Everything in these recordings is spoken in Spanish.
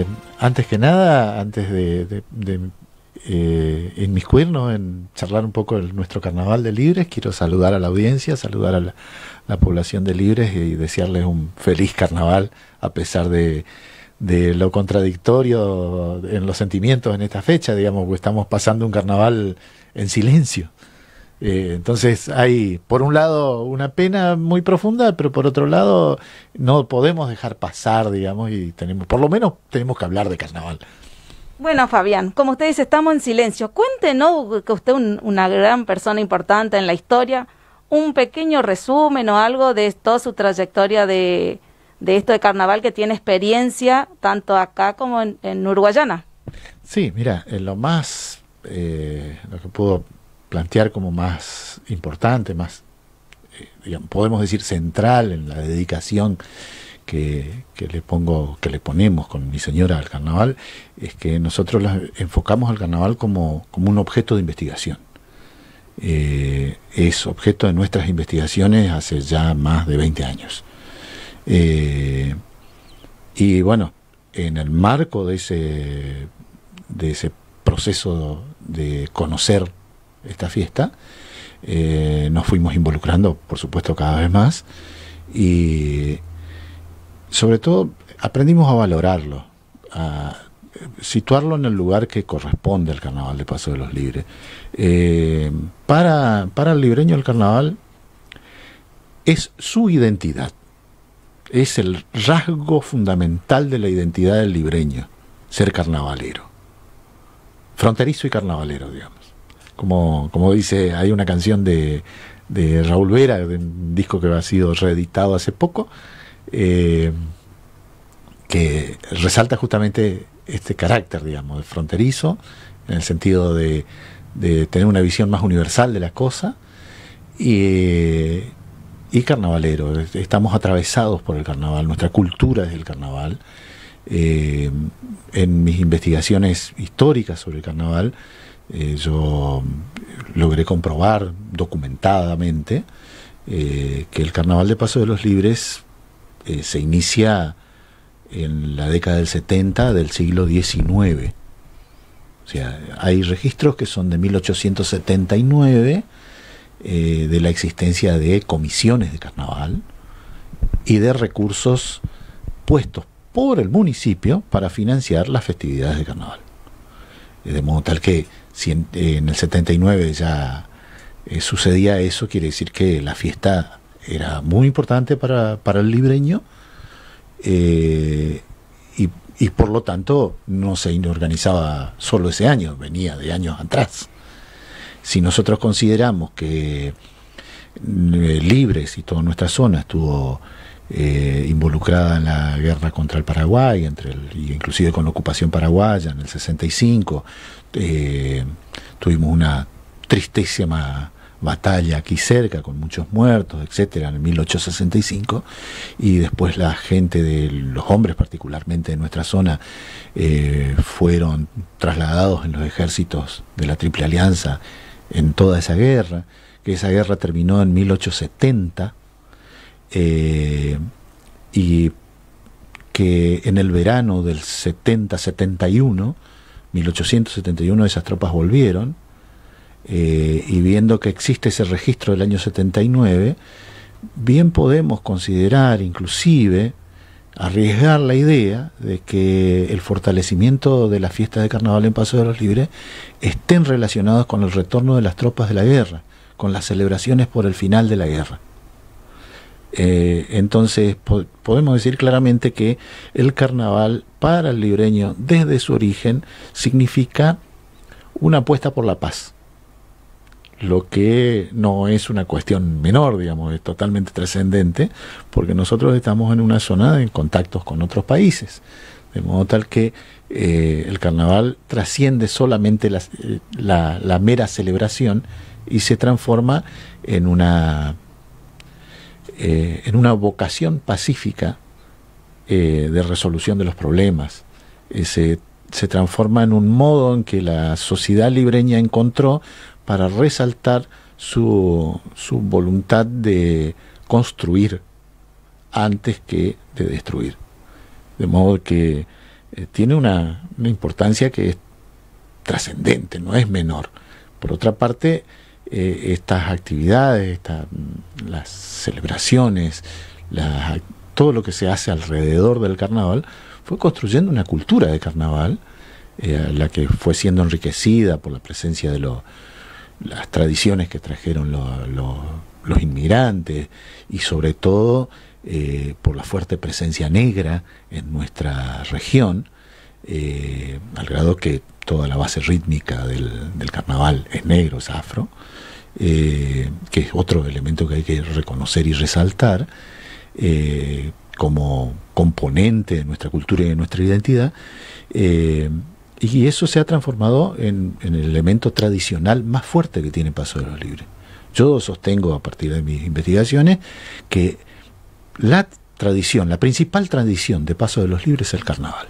Eh, antes que nada, antes de, eh, inmiscuirnos en charlar un poco de nuestro carnaval de Libres, quiero saludar a la audiencia, saludar a la, población de Libres y desearles un feliz carnaval a pesar de, de lo contradictorio en los sentimientos en esta fecha, digamos, que estamos pasando un carnaval en silencio. Eh, entonces hay, por un lado, una pena muy profunda, pero por otro lado, no podemos dejar pasar, digamos, y tenemos, por lo menos tenemos que hablar de carnaval. Bueno, Fabián, como usted dice, estamos en silencio. Cuéntenos que usted es una gran persona importante en la historia, un pequeño resumen o algo de toda su trayectoria de, esto de carnaval que tiene experiencia tanto acá como en, Uruguayana. Sí, mira, eh, lo más, eh, lo que pudo plantear como más importante, más, eh, podemos decir, central en la dedicación que, le pongo, que le ponemos con mi señora al carnaval, es que nosotros enfocamos al carnaval como, un objeto de investigación. Eh, es objeto de nuestras investigaciones hace ya más de 20 años. Eh, y bueno, en el marco de ese, de ese proceso de conocer esta fiesta. Eh, nos fuimos involucrando, por supuesto, cada vez más y sobre todo aprendimos a valorarlo, a situarlo en el lugar que corresponde al carnaval de Paso de los Libres. Eh, para, para el libreño el carnaval es su identidad, es el rasgo fundamental de la identidad del libreño, ser carnavalero, fronterizo y carnavalero, digamos como, dice, hay una canción de, de Raúl Vera, de un disco que ha sido reeditado hace poco, eh, que resalta justamente este carácter, digamos, de fronterizo, en el sentido de, de tener una visión más universal de la cosa, y, y, carnavalero. Estamos atravesados por el carnaval, nuestra cultura es el carnaval. Eh, en mis investigaciones históricas sobre el carnaval, eh, yo logré comprobar documentadamente eh, que el Carnaval de Paso de los Libres eh, se inicia en la década del 70 del siglo XIX. O sea, hay registros que son de 1879 de la existencia de comisiones de carnaval y de recursos puestos por el municipio para financiar las festividades de carnaval. De modo tal que si en, el 79 ya eh, sucedía eso, quiere decir que la fiesta era muy importante para, el libreño eh, y, por lo tanto no se organizaba solo ese año, venía de años atrás. Si nosotros consideramos que eh, Libres y toda nuestra zona estuvo involucrada en la guerra contra el Paraguay, entre el, inclusive con la ocupación paraguaya en el 65, eh, tuvimos una tristísima batalla aquí cerca con muchos muertos, etcétera, en 1865 y después la gente de los hombres particularmente de nuestra zona eh, fueron trasladados en los ejércitos de la Triple Alianza en toda esa guerra, que esa guerra terminó en 1870 eh, y que en el verano del 70-71 1871 esas tropas volvieron eh, y viendo que existe ese registro del año 79, bien podemos considerar inclusive arriesgar la idea de que el fortalecimiento de las fiestas de carnaval en Paso de los Libres estén relacionados con el retorno de las tropas de la guerra, con las celebraciones por el final de la guerra. Eh, entonces podemos decir claramente que el carnaval para el libreño desde su origen significa una apuesta por la paz, lo que no es una cuestión menor, digamos, es totalmente trascendente, porque nosotros estamos en una zona en contactos con otros países, de modo tal que eh, el carnaval trasciende solamente eh, la mera celebración y se transforma en una eh, en una vocación pacífica eh, de resolución de los problemas. Eh, se, transforma en un modo en que la sociedad libreña encontró para resaltar su, voluntad de construir antes que de destruir. De modo que tiene una, una importancia que es trascendente, no es menor. Por otra parte, eh, estas actividades, mm, las celebraciones, todo lo que se hace alrededor del carnaval, fue construyendo una cultura de carnaval, eh, la que fue siendo enriquecida por la presencia de las tradiciones que trajeron los inmigrantes y sobre todo eh, por la fuerte presencia negra en nuestra región, al grado que toda la base rítmica del carnaval es negro, es afro. Eh, que es otro elemento que hay que reconocer y resaltar eh, como componente de nuestra cultura y de nuestra identidad. Eh, y eso se ha transformado en, el elemento tradicional más fuerte que tiene Paso de los Libres. Yo sostengo a partir de mis investigaciones que la tradición, la principal tradición de Paso de los Libres es el carnaval.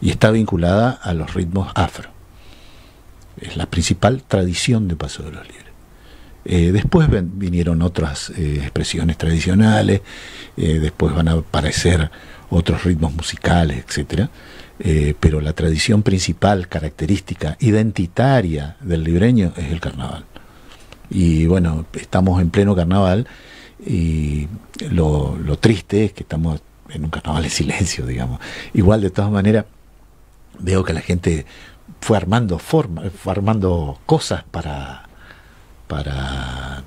Y está vinculada a los ritmos afro. Es la principal tradición de Paso de los Libres. Eh, después vinieron otras eh, expresiones tradicionales, eh, después van a aparecer otros ritmos musicales, etc. pero la tradición principal, característica, identitaria del libreño es el carnaval. Y bueno, estamos en pleno carnaval y lo, triste es que estamos en un carnaval en silencio, digamos. Igual, de todas maneras, veo que la gente fue armando forma, fue armando cosas para para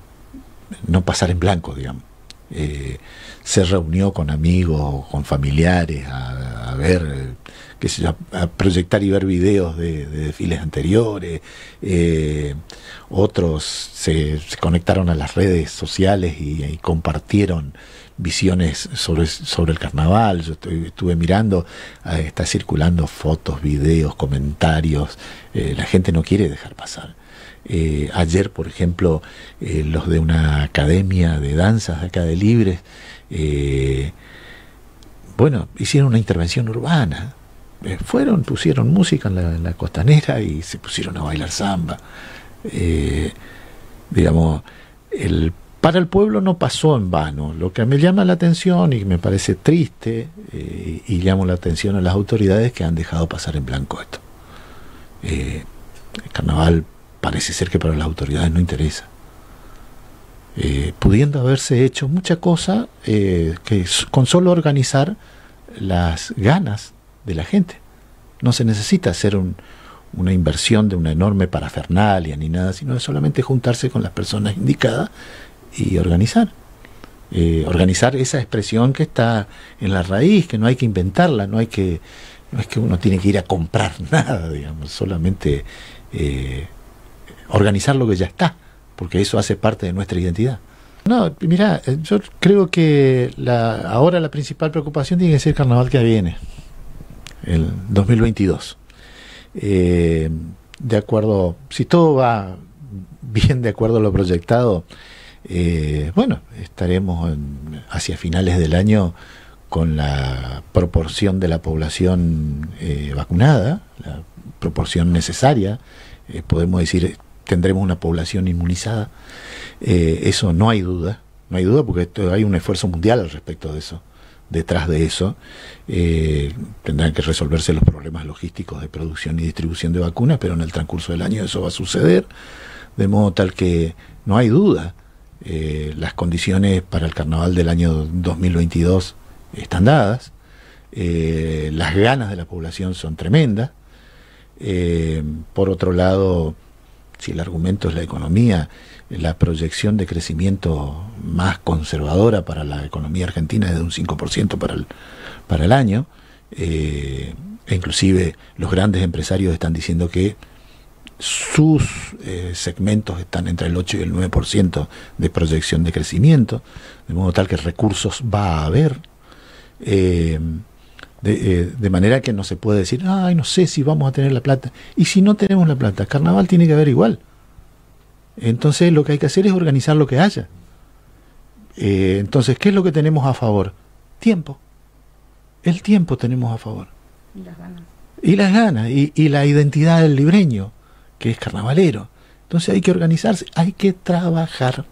no pasar en blanco, digamos. Eh, se reunió con amigos, con familiares, a, ver, a, proyectar y ver videos de, desfiles anteriores. Eh, otros se, conectaron a las redes sociales y, compartieron visiones sobre, el carnaval. Yo estuve mirando, están ah, está circulando fotos, videos, comentarios. Eh, la gente no quiere dejar pasar. Eh, ayer, por ejemplo, eh, los de una academia de danzas acá de Libres, eh, bueno, hicieron una intervención urbana. fueron, pusieron música en la, costanera y se pusieron a bailar samba. digamos, para el pueblo no pasó en vano. Lo que me llama la atención y me parece triste y llamo la atención a las autoridades que han dejado pasar en blanco esto. el carnaval parece ser que para las autoridades no interesa. Eh, pudiendo haberse hecho mucha cosa eh, que con solo organizar las ganas de la gente. No se necesita hacer una inversión de una enorme parafernalia ni nada, sino solamente juntarse con las personas indicadas y organizar. Eh, organizar esa expresión que está en la raíz, que no hay que inventarla, no hay que, no es que uno tiene que ir a comprar nada, digamos, solamente organizar lo que ya está, porque eso hace parte de nuestra identidad. No, mira, eh, yo creo que la, ahora la principal preocupación tiene que ser el carnaval que viene, el 2022. Eh, de acuerdo, si todo va bien de acuerdo a lo proyectado, eh, bueno, estaremos hacia finales del año con la proporción de la población vacunada, la proporción necesaria. podemos decir tendremos una población inmunizada. Eh, eso no hay duda, no hay duda porque hay un esfuerzo mundial al respecto de eso. Detrás de eso eh, tendrán que resolverse los problemas logísticos de producción y distribución de vacunas, pero en el transcurso del año eso va a suceder, de modo tal que no hay duda. Eh, las condiciones para el carnaval del año 2022 están dadas, las ganas de la población son tremendas. por otro lado, si el argumento es la economía, la proyección de crecimiento más conservadora para la economía argentina es de un 5% para el, para el año. Eh, e inclusive los grandes empresarios están diciendo que sus eh, segmentos están entre el 8 y el 9% de proyección de crecimiento, de modo tal que recursos va a haber. Eh, de, eh, de, manera que no se puede decir, ay, no sé si vamos a tener la plata. Y si no tenemos la plata, carnaval tiene que haber igual. Entonces lo que hay que hacer es organizar lo que haya. Eh, entonces, ¿qué es lo que tenemos a favor? Tiempo. El tiempo tenemos a favor. Y las ganas. Y las ganas, y, y la identidad del libreño, que es carnavalero. Entonces hay que organizarse, hay que trabajar.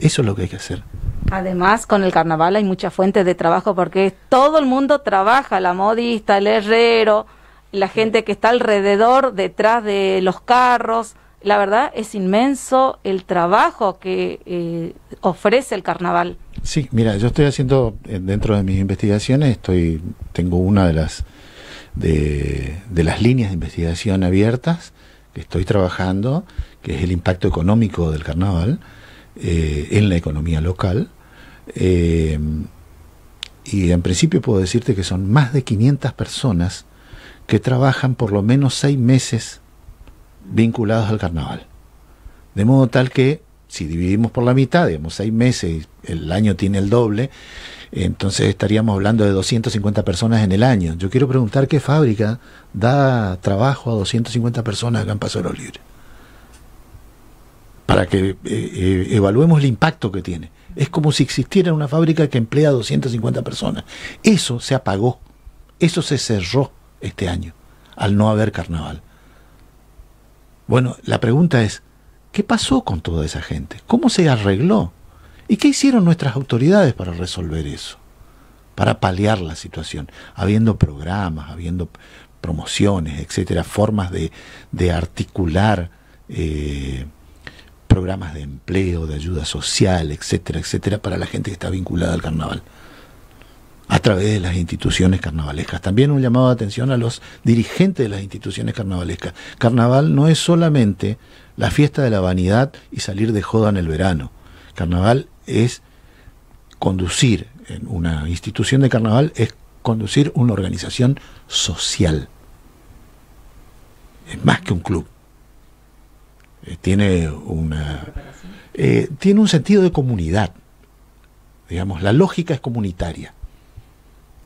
Eso es lo que hay que hacer. Además, con el carnaval hay muchas fuentes de trabajo porque todo el mundo trabaja, la modista, el herrero, la gente que está alrededor, detrás de los carros. La verdad es inmenso el trabajo que eh, ofrece el carnaval. Sí, mira, yo estoy haciendo eh, dentro de mis investigaciones, estoy tengo una de las de las líneas de investigación abiertas que estoy trabajando, que es el impacto económico del carnaval eh, en la economía local. Eh, y en principio puedo decirte que son más de 500 personas que trabajan por lo menos seis meses vinculados al carnaval. De modo tal que si dividimos por la mitad, digamos seis meses, el año tiene el doble, entonces estaríamos hablando de 250 personas en el año. Yo quiero preguntar qué fábrica da trabajo a 250 personas acá en Paso de para que eh, eh, evaluemos el impacto que tiene. Es como si existiera una fábrica que emplea a 250 personas. Eso se apagó, eso se cerró este año, al no haber carnaval. Bueno, la pregunta es, ¿qué pasó con toda esa gente? ¿Cómo se arregló? ¿Y qué hicieron nuestras autoridades para resolver eso? Para paliar la situación, habiendo programas, habiendo promociones, etcétera, formas de, de articular eh, programas de empleo, de ayuda social, etcétera, etcétera, para la gente que está vinculada al carnaval a través de las instituciones carnavalescas. También un llamado de atención a los dirigentes de las instituciones carnavalescas. Carnaval no es solamente la fiesta de la vanidad y salir de joda en el verano. Carnaval es conducir, en una institución de carnaval es conducir una organización social. Es más que un club. Eh, tiene una eh, tiene un sentido de comunidad. Digamos, la lógica es comunitaria.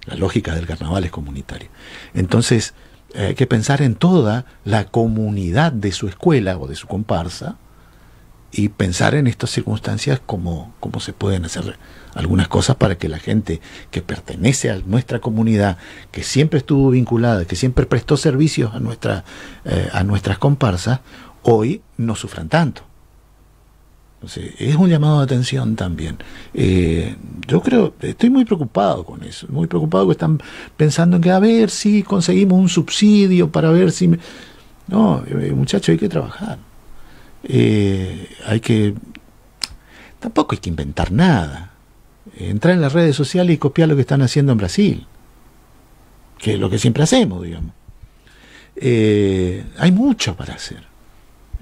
La lógica del carnaval es comunitaria. Entonces, eh, hay que pensar en toda la comunidad de su escuela o de su comparsa y pensar en estas circunstancias como, cómo se pueden hacer algunas cosas para que la gente que pertenece a nuestra comunidad, que siempre estuvo vinculada, que siempre prestó servicios a, nuestra, a nuestras comparsas, hoy no sufran tanto. es un llamado de atención también. Eh, yo creo, estoy muy preocupado con eso, muy preocupado que están pensando en que a ver si conseguimos un subsidio para ver si... No, muchacho eh, muchachos, hay que trabajar. Eh, hay que... Tampoco hay que inventar nada. Entrar en las redes sociales y copiar lo que están haciendo en Brasil, que es lo que siempre hacemos, digamos. hay mucho para hacer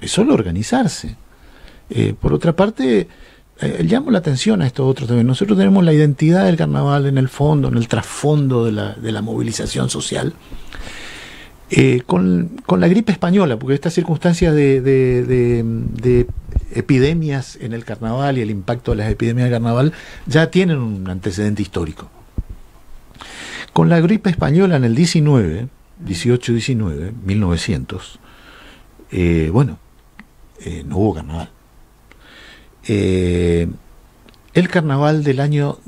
es solo organizarse. Eh, por otra parte, eh, llamo la atención a estos otros también. Nosotros tenemos la identidad del carnaval en el fondo, en el trasfondo de la, movilización social. Eh, con, la gripe española, porque estas circunstancias de, epidemias en el carnaval y el impacto de las epidemias del carnaval ya tienen un antecedente histórico. Con la gripe española en el 19, 18-19, 1900, bueno, eh, no hubo carnaval. Eh, el carnaval del año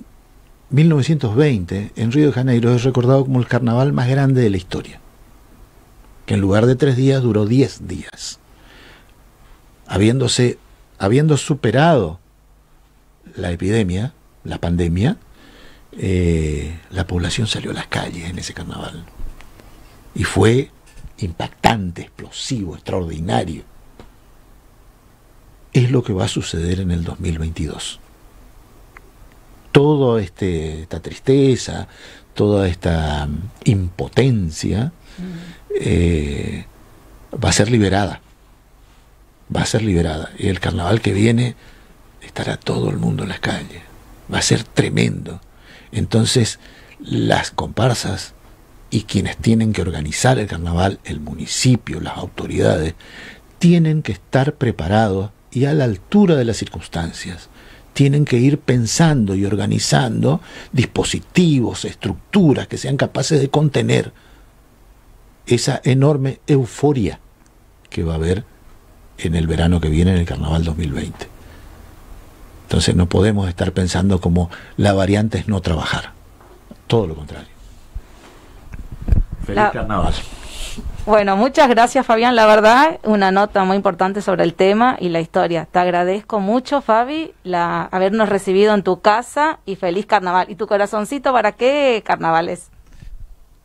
1920 en Río de Janeiro es recordado como el carnaval más grande de la historia, que en lugar de tres días duró diez días, habiéndose, habiendo superado la epidemia, la pandemia, eh, la población salió a las calles en ese carnaval. Y fue impactante, explosivo, extraordinario es lo que va a suceder en el 2022. Toda este, esta tristeza, toda esta mm, impotencia eh, va a ser liberada. Va a ser liberada. Y el carnaval que viene estará todo el mundo en las calles. Va a ser tremendo. Entonces, las comparsas y quienes tienen que organizar el carnaval, el municipio, las autoridades, tienen que estar preparados y a la altura de las circunstancias. Tienen que ir pensando y organizando dispositivos, estructuras que sean capaces de contener esa enorme euforia que va a haber en el verano que viene, en el Carnaval 2020. Entonces no podemos estar pensando como la variante es no trabajar. Todo lo contrario. Feliz carnaval. Bueno, muchas gracias Fabián, la verdad, una nota muy importante sobre el tema y la historia. Te agradezco mucho, Fabi, la, habernos recibido en tu casa y feliz carnaval. ¿Y tu corazoncito para qué carnavales?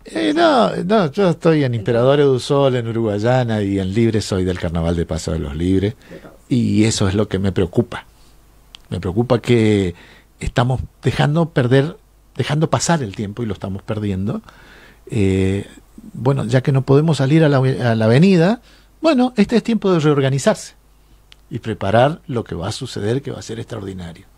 Eh, no, no, yo estoy en Imperador Edusol, en Uruguayana y en Libre soy del Carnaval de Paso de los Libres y eso es lo que me preocupa. Me preocupa que estamos dejando perder, dejando pasar el tiempo y lo estamos perdiendo. Eh, bueno, ya que no podemos salir a la, avenida, bueno, este es tiempo de reorganizarse y preparar lo que va a suceder, que va a ser extraordinario.